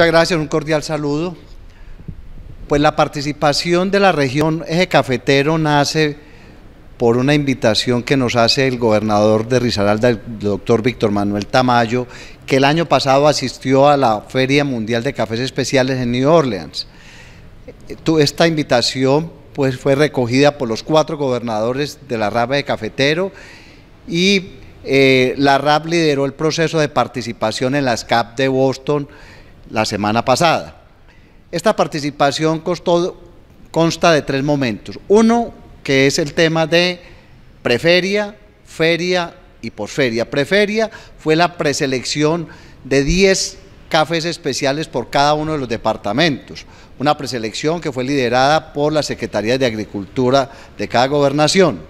Muchas gracias, un cordial saludo. Pues la participación de la región Eje Cafetero nace por una invitación que nos hace el gobernador de Risaralda, el doctor Víctor Manuel Tamayo, que el año pasado asistió a la Feria Mundial de Cafés Especiales en New Orleans. Eh, esta invitación pues, fue recogida por los cuatro gobernadores de la RAB de cafetero y eh, la RAP lideró el proceso de participación en las CAP de Boston la semana pasada. Esta participación consta de tres momentos. Uno, que es el tema de preferia, feria y posferia. Preferia fue la preselección de 10 cafés especiales por cada uno de los departamentos. Una preselección que fue liderada por la Secretaría de Agricultura de cada gobernación.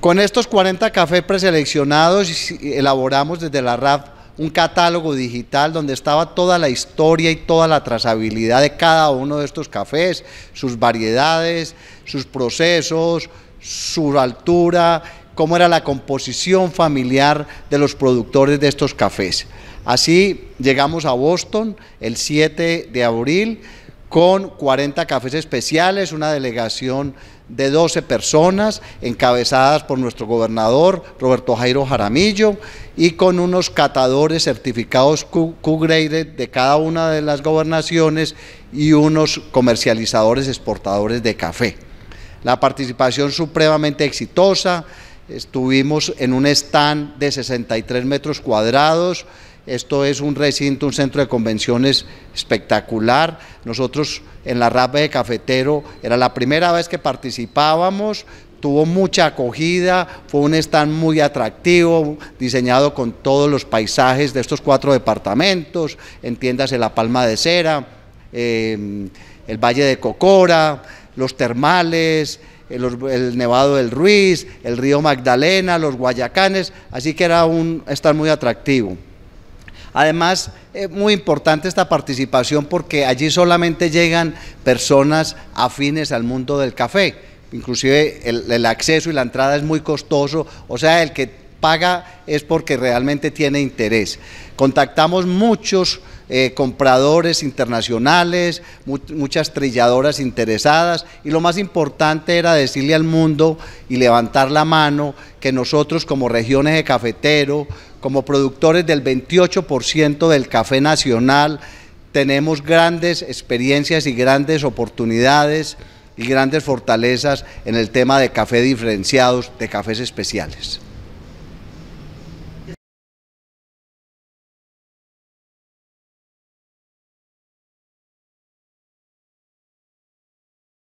Con estos 40 cafés preseleccionados elaboramos desde la RAF un catálogo digital donde estaba toda la historia y toda la trazabilidad de cada uno de estos cafés, sus variedades, sus procesos, su altura, cómo era la composición familiar de los productores de estos cafés. Así llegamos a Boston el 7 de abril con 40 cafés especiales, una delegación de 12 personas encabezadas por nuestro gobernador Roberto Jairo Jaramillo y con unos catadores certificados q de cada una de las gobernaciones y unos comercializadores exportadores de café. La participación supremamente exitosa, estuvimos en un stand de 63 metros cuadrados, esto es un recinto, un centro de convenciones espectacular. Nosotros en la RAP de Cafetero era la primera vez que participábamos, tuvo mucha acogida, fue un stand muy atractivo, diseñado con todos los paisajes de estos cuatro departamentos, entiéndase La Palma de Cera, em, el Valle de Cocora, los termales, el, el, Nevado del Ruiz, el río Magdalena, los Guayacanes, así que era un stand muy atractivo. Además, es eh, muy importante esta participación porque allí solamente llegan personas afines al mundo del café. Inclusive el acceso y la entrada es muy costoso, o sea, el que paga es porque realmente tiene interés. Contactamos muchos eh, compradores internacionales, muchas trilladoras interesadas y lo más importante era decirle al mundo y levantar la mano que nosotros como regiones de cafetero, como productores del 28% del café nacional, tenemos grandes experiencias y grandes oportunidades y grandes fortalezas en el tema de café diferenciados, de cafés especiales.